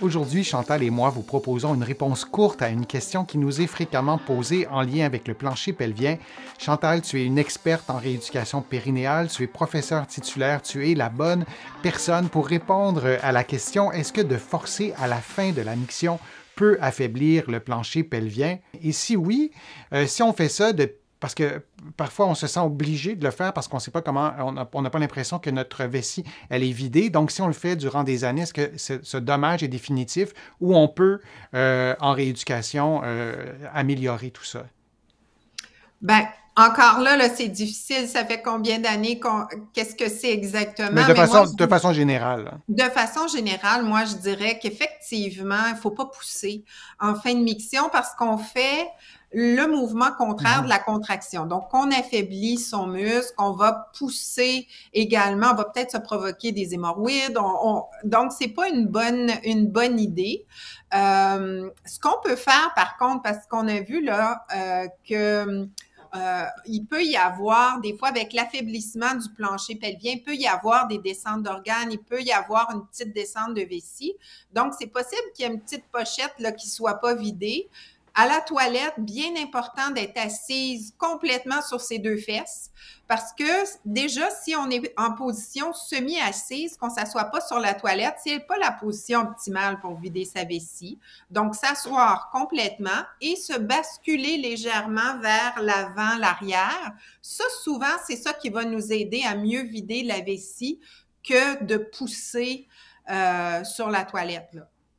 Aujourd'hui, Chantal et moi vous proposons une réponse courte à une question qui nous est fréquemment posée en lien avec le plancher pelvien. Chantal, tu es une experte en rééducation périnéale, tu es professeur titulaire, tu es la bonne personne pour répondre à la question est-ce que de forcer à la fin de la miction peut affaiblir le plancher pelvien? Et si oui, euh, si on fait ça de parce que parfois on se sent obligé de le faire parce qu'on ne sait pas comment, on n'a pas l'impression que notre vessie, elle est vidée. Donc si on le fait durant des années, est-ce que ce, dommage est définitif ou on peut, euh, en rééducation, euh, améliorer tout ça? Ben, encore là, c'est difficile. Ça fait combien d'années Qu'est-ce que c'est exactement? de, façon, de façon générale. De façon générale, moi, je dirais qu'effectivement, il ne faut pas pousser en fin de mixtion parce qu'on fait le mouvement contraire de mhm. la contraction. Donc, on affaiblit son muscle, on va pousser également, on va peut-être se provoquer des hémorroïdes. Donc, donc, c'est pas une bonne une bonne idée. Euh, ce qu'on peut faire, par contre, parce qu'on a vu là euh, que euh, il peut y avoir, des fois, avec l'affaiblissement du plancher pelvien, il peut y avoir des descentes d'organes, il peut y avoir une petite descente de vessie. Donc, c'est possible qu'il y ait une petite pochette là, qui ne soit pas vidée à la toilette, bien important d'être assise complètement sur ses deux fesses parce que déjà, si on est en position semi-assise, qu'on s'assoit pas sur la toilette, n'est pas la position optimale pour vider sa vessie. Donc, s'asseoir complètement et se basculer légèrement vers l'avant, l'arrière. Ça, souvent, c'est ça qui va nous aider à mieux vider la vessie que de pousser euh, sur la toilette.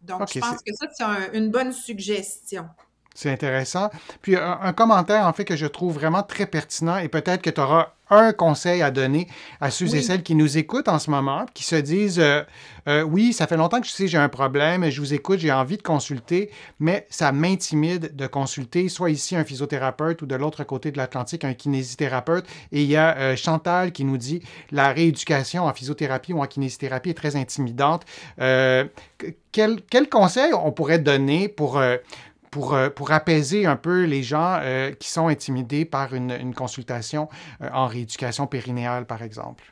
Donc, je pense que ça, c'est une bonne suggestion. C'est intéressant. Puis un, commentaire, en fait, que je trouve vraiment très pertinent et peut-être que tu auras un conseil à donner à ceux et celles qui nous écoutent en ce moment, qui se disent euh, euh, Oui, ça fait longtemps que je sais j'ai un problème, je vous écoute, j'ai envie de consulter, mais ça m'intimide de consulter, soit ici un physiothérapeute ou de l'autre côté de l'Atlantique un kinésithérapeute. Et il y a euh, Chantal qui nous dit La rééducation en physiothérapie ou en kinésithérapie est très intimidante. Quel, quel, conseil on pourrait donner pour euh, pour, apaiser un peu les gens euh, qui sont intimidés par une, consultation euh, en rééducation périnéale, par exemple?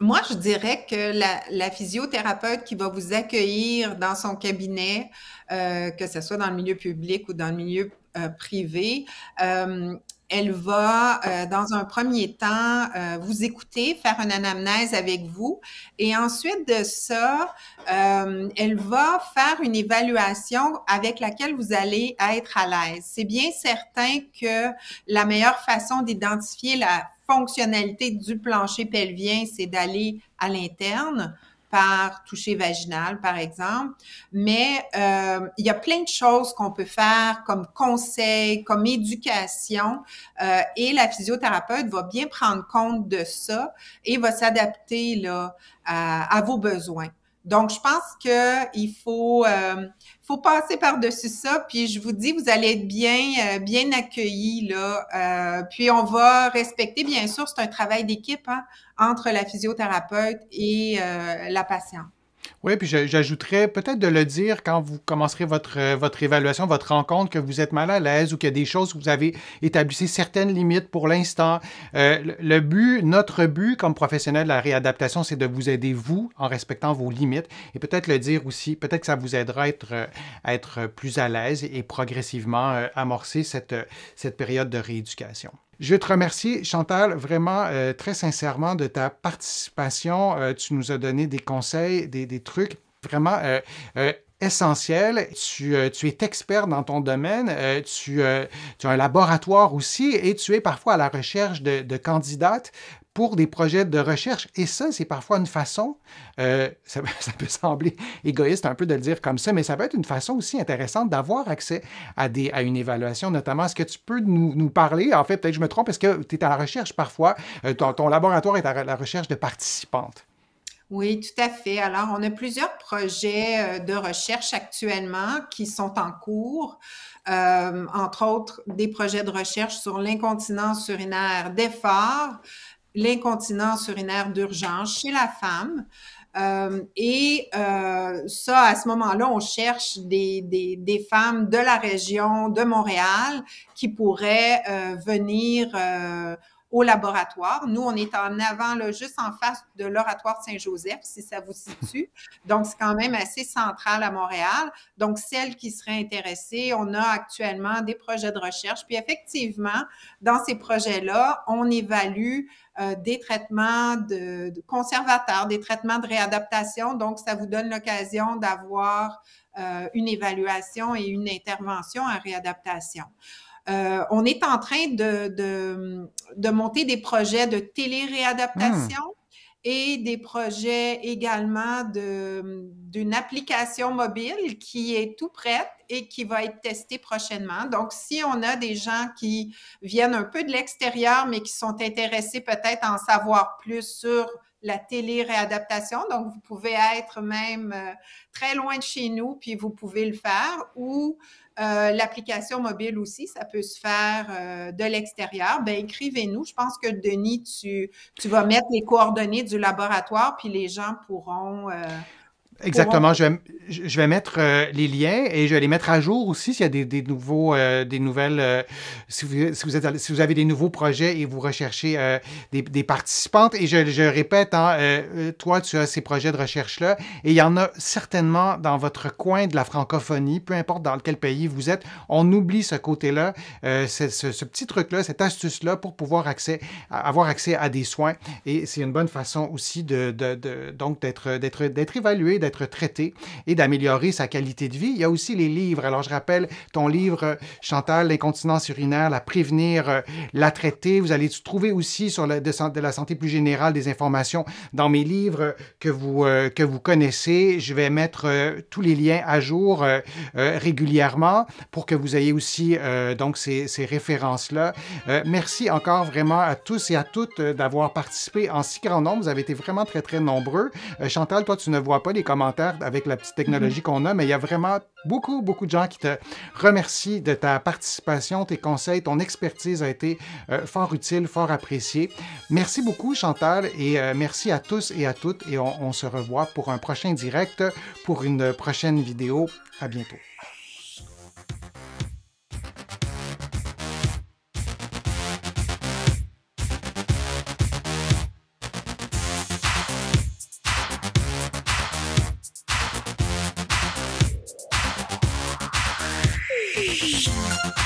Moi, je dirais que la, physiothérapeute qui va vous accueillir dans son cabinet, que ce soit dans le milieu public ou dans le milieu privé, elle va, euh, dans un premier temps, euh, vous écouter, faire une anamnèse avec vous. Et ensuite de ça, euh, elle va faire une évaluation avec laquelle vous allez être à l'aise. C'est bien certain que la meilleure façon d'identifier la fonctionnalité du plancher pelvien, c'est d'aller à l'interne par toucher vaginal, par exemple. Mais euh, il y a plein de choses qu'on peut faire comme conseil, comme éducation, euh, et la physiothérapeute va bien prendre compte de ça et va s'adapter là à vos besoins. Donc, je pense que faut, euh, faut passer par-dessus ça. Puis, je vous dis, vous allez être bien, euh, bien accueillis là. Euh, puis, on va respecter, bien sûr, c'est un travail d'équipe hein, entre la physiothérapeute et la patiente. Oui, puis j'ajouterais peut-être de le dire quand vous commencerez votre, euh, votre évaluation, votre rencontre, que vous êtes mal à l'aise ou qu'il y a des choses que vous avez établi certaines limites pour l'instant. Euh, le but, notre but comme professionnel de la réadaptation, c'est de vous aider, vous, en respectant vos limites et peut-être le dire aussi, peut-être que ça vous aidera à être, euh, être plus à l'aise et progressivement amorcer cette période de rééducation. Je te remercie, Chantal, vraiment euh, très sincèrement de ta participation. Euh, tu nous as donné des conseils, des, trucs vraiment euh, essentiels. Tu, es expert dans ton domaine, tu, as un laboratoire aussi et tu es parfois à la recherche de, de candidates pour des projets de recherche. Et ça, c'est parfois une façon, euh, ça, peut sembler égoïste un peu de le dire comme ça, mais ça peut être une façon aussi intéressante d'avoir accès à, des, à une évaluation, notamment. Est-ce que tu peux nous, parler, en fait, peut-être que je me trompe, parce que tu es à la recherche parfois, euh, ton, laboratoire est à la recherche de participantes? Oui, tout à fait. Alors, on a plusieurs projets euh, de recherche actuellement qui sont en cours, entre autres des projets de recherche sur l'incontinence urinaire d'effort l'incontinence urinaire d'urgence chez la femme. Euh, et euh, ça, à ce moment-là, on cherche des, des, des, femmes de la région de Montréal qui pourraient euh, venir au laboratoire. Nous, on est en avant, là, juste en face de l'oratoire Saint-Joseph, si ça vous situe. Donc, c'est quand même assez central à Montréal. Donc, celles qui seraient intéressées, on a actuellement des projets de recherche. Puis, effectivement, dans ces projets-là, on évalue euh, des traitements de, conservateurs, des traitements de réadaptation. Donc, ça vous donne l'occasion d'avoir euh, une évaluation et une intervention en réadaptation. Euh, on est en train de, de, monter des projets de téléréadaptation. réadaptation hmm. Et des projets également d'une application mobile qui est tout prête et qui va être testée prochainement. Donc, si on a des gens qui viennent un peu de l'extérieur, mais qui sont intéressés peut-être en savoir plus sur la télé-réadaptation. Donc, vous pouvez être même euh, très loin de chez nous, puis vous pouvez le faire. Ou euh, l'application mobile aussi, ça peut se faire euh, de l'extérieur. Ben écrivez-nous. Je pense que Denis, tu, tu vas mettre les coordonnées du laboratoire, puis les gens pourront Exactement. Je vais, mettre euh, les liens et je vais les mettre à jour aussi s'il y a des, nouveaux, euh, des nouvelles. Euh, si, vous, êtes, si, vous, avez des nouveaux projets et vous recherchez des, participantes. Et je, répète, hein, toi, tu as ces projets de recherche-là et il y en a certainement dans votre coin de la francophonie, peu importe dans quel pays vous êtes. On oublie ce côté-là, ce, petit truc-là, cette astuce-là pour pouvoir accès, avoir accès à des soins. Et c'est une bonne façon aussi de donc d'être, d'être, d'être évalué, d'être traité et d'améliorer sa qualité de vie. Il y a aussi les livres. Alors, je rappelle ton livre, Chantal, L'incontinence urinaire, la prévenir, euh, la traiter. Vous allez trouver aussi sur le, de, la santé plus générale des informations dans mes livres que vous, euh, que vous connaissez. Je vais mettre euh, tous les liens à jour régulièrement pour que vous ayez aussi donc ces, ces références-là. merci encore vraiment à tous et à toutes d'avoir participé en si grand nombre. Vous avez été vraiment très, très nombreux. Chantal, toi, tu ne vois pas les avec la petite mhm. technologie qu'on a, mais il y a vraiment beaucoup, beaucoup de gens qui te remercient de ta participation, tes conseils, ton expertise a été euh, fort utile, fort appréciée. Merci beaucoup, Chantal, et euh, merci à tous et à toutes. Et on se revoit pour un prochain direct, pour une prochaine vidéo. À bientôt. Thank you.